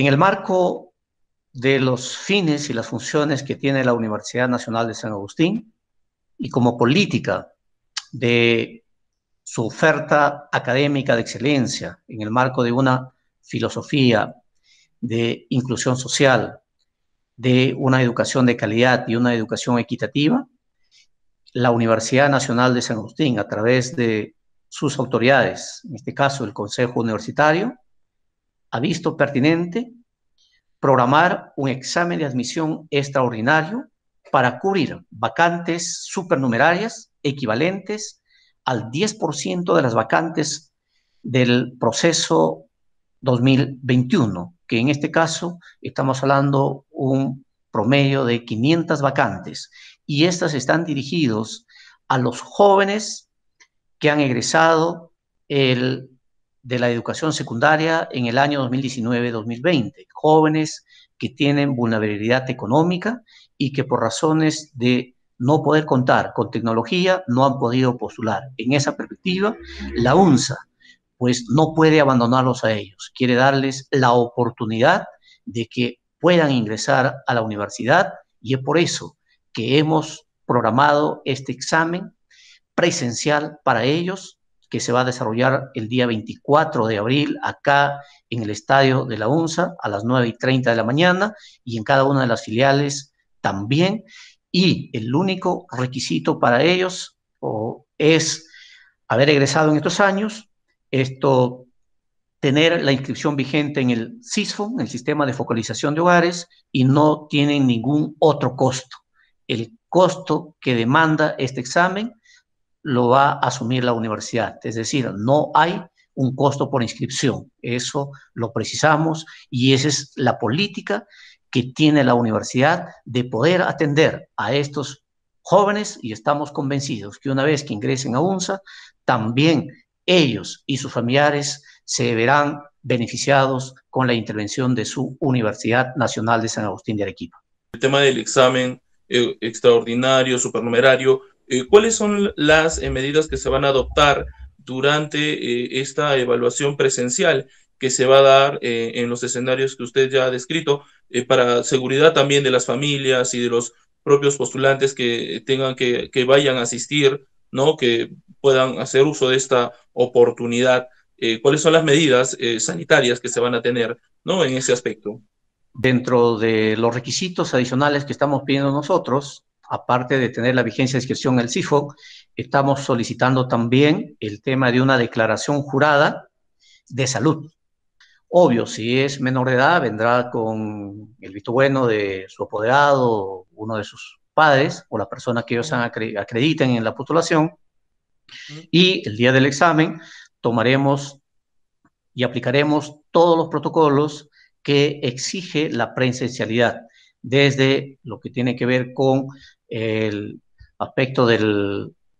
En el marco de los fines y las funciones que tiene la Universidad Nacional de San Agustín y como política de su oferta académica de excelencia en el marco de una filosofía de inclusión social, de una educación de calidad y una educación equitativa, la Universidad Nacional de San Agustín, a través de sus autoridades, en este caso el Consejo Universitario, ha visto pertinente programar un examen de admisión extraordinario para cubrir vacantes supernumerarias equivalentes al 10% de las vacantes del proceso 2021, que en este caso estamos hablando un promedio de 500 vacantes y estas están dirigidos a los jóvenes que han egresado el de la educación secundaria en el año 2019-2020, jóvenes que tienen vulnerabilidad económica y que por razones de no poder contar con tecnología no han podido postular. En esa perspectiva, la UNSA pues no puede abandonarlos a ellos, quiere darles la oportunidad de que puedan ingresar a la universidad y es por eso que hemos programado este examen presencial para ellos que se va a desarrollar el día 24 de abril acá en el estadio de la UNSA a las 9 y 30 de la mañana y en cada una de las filiales también. Y el único requisito para ellos es haber egresado en estos años, esto tener la inscripción vigente en el SISFO, el Sistema de Focalización de Hogares, y no tienen ningún otro costo. El costo que demanda este examen lo va a asumir la universidad. Es decir, no hay un costo por inscripción. Eso lo precisamos y esa es la política que tiene la universidad de poder atender a estos jóvenes y estamos convencidos que una vez que ingresen a UNSA, también ellos y sus familiares se verán beneficiados con la intervención de su Universidad Nacional de San Agustín de Arequipa. El tema del examen eh, extraordinario, supernumerario, eh, ¿Cuáles son las eh, medidas que se van a adoptar durante eh, esta evaluación presencial que se va a dar en los escenarios que usted ya ha descrito para seguridad también de las familias y de los propios postulantes que tengan que, que vayan a asistir, ¿no? que puedan hacer uso de esta oportunidad? ¿Cuáles son las medidas sanitarias que se van a tener ¿no? en ese aspecto? Dentro de los requisitos adicionales que estamos pidiendo nosotros, aparte de tener la vigencia de inscripción en el CIFO, estamos solicitando también el tema de una declaración jurada de salud. Obvio, si es menor de edad, vendrá con el visto bueno de su apoderado, uno de sus padres o la persona que ellos acrediten en la postulación. Y el día del examen tomaremos y aplicaremos todos los protocolos que exige la presencialidad, desde lo que tiene que ver con el aspecto de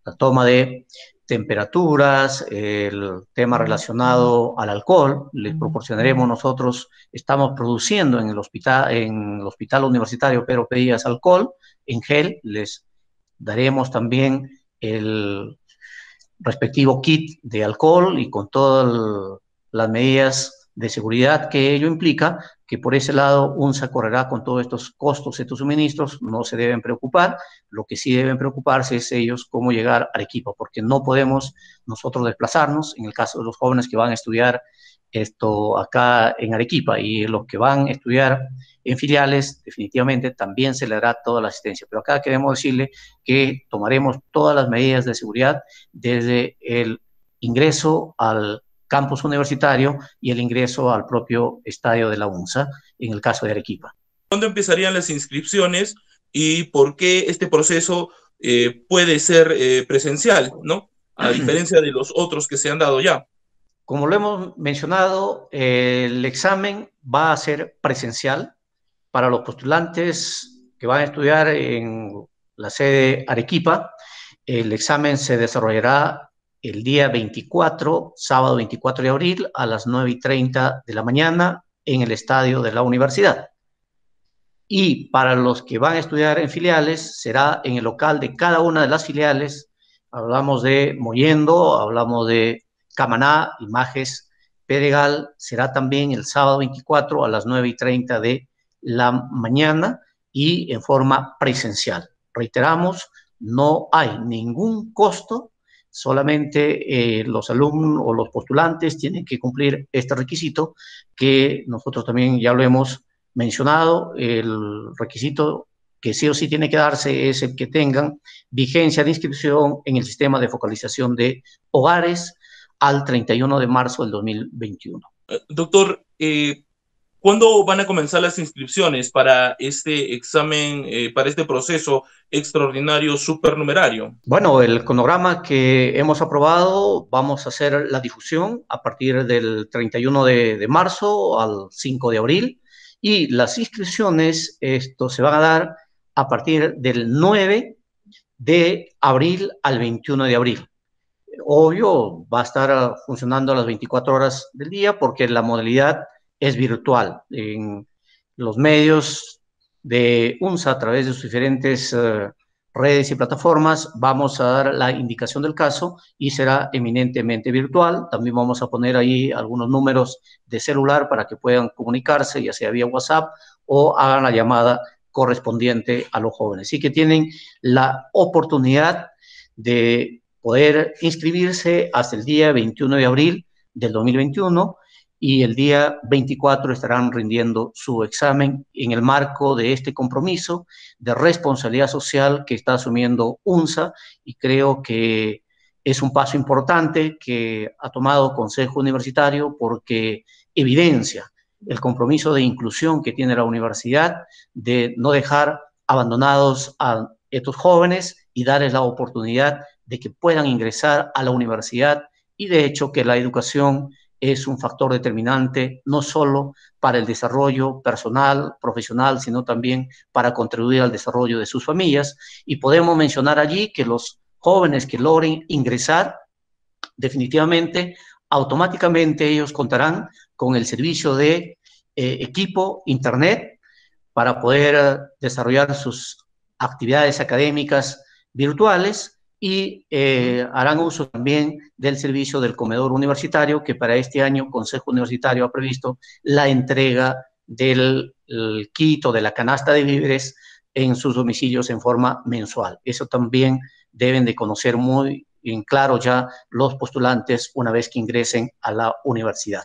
la toma de temperaturas, el tema relacionado al alcohol, les proporcionaremos nosotros, estamos produciendo en el hospital, en el hospital universitario pero Pedías alcohol en gel, les daremos también el respectivo kit de alcohol y con todas las medidas de seguridad que ello implica, que por ese lado UNSA correrá con todos estos costos, estos suministros, no se deben preocupar, lo que sí deben preocuparse es ellos cómo llegar a Arequipa, porque no podemos nosotros desplazarnos, en el caso de los jóvenes que van a estudiar esto acá en Arequipa y los que van a estudiar en filiales, definitivamente también se le dará toda la asistencia. Pero acá queremos decirle que tomaremos todas las medidas de seguridad desde el ingreso al campus universitario y el ingreso al propio estadio de la UNSA, en el caso de Arequipa. ¿Cuándo empezarían las inscripciones y por qué este proceso eh, puede ser eh, presencial, ¿no? A diferencia de los otros que se han dado ya. Como lo hemos mencionado, el examen va a ser presencial para los postulantes que van a estudiar en la sede Arequipa. El examen se desarrollará el día 24, sábado 24 de abril, a las 9 y 30 de la mañana en el estadio de la universidad. Y para los que van a estudiar en filiales, será en el local de cada una de las filiales. Hablamos de Moyendo, hablamos de Camaná, Images, Pedregal. Será también el sábado 24 a las 9 y 30 de la mañana y en forma presencial. Reiteramos, no hay ningún costo solamente eh, los alumnos o los postulantes tienen que cumplir este requisito que nosotros también ya lo hemos mencionado. El requisito que sí o sí tiene que darse es el que tengan vigencia de inscripción en el sistema de focalización de hogares al 31 de marzo del 2021. Eh, doctor, eh, ¿Cuándo van a comenzar las inscripciones para este examen, eh, para este proceso extraordinario supernumerario? Bueno, el cronograma que hemos aprobado, vamos a hacer la difusión a partir del 31 de, marzo al 5 de abril y las inscripciones, esto se van a dar a partir del 9 de abril al 21 de abril. Obvio, va a estar funcionando a las 24 horas del día porque la modalidad es virtual. En los medios de UNSA, a través de sus diferentes eh, redes y plataformas, vamos a dar la indicación del caso y será eminentemente virtual. También vamos a poner ahí algunos números de celular para que puedan comunicarse, ya sea vía WhatsApp o hagan la llamada correspondiente a los jóvenes. Así que tienen la oportunidad de poder inscribirse hasta el día 21 de abril del 2021 y el día 24 estarán rindiendo su examen en el marco de este compromiso de responsabilidad social que está asumiendo UNSA y creo que es un paso importante que ha tomado Consejo Universitario porque evidencia el compromiso de inclusión que tiene la universidad de no dejar abandonados a estos jóvenes y darles la oportunidad de que puedan ingresar a la universidad y de hecho que la educación es un factor determinante no solo para el desarrollo personal, profesional, sino también para contribuir al desarrollo de sus familias. Y podemos mencionar allí que los jóvenes que logren ingresar, definitivamente, automáticamente ellos contarán con el servicio de eh, equipo, internet, para poder eh, desarrollar sus actividades académicas virtuales y eh, harán uso también del servicio del comedor universitario, que para este año Consejo Universitario ha previsto la entrega del kit de la canasta de víveres en sus domicilios en forma mensual. Eso también deben de conocer muy en claro ya los postulantes una vez que ingresen a la universidad.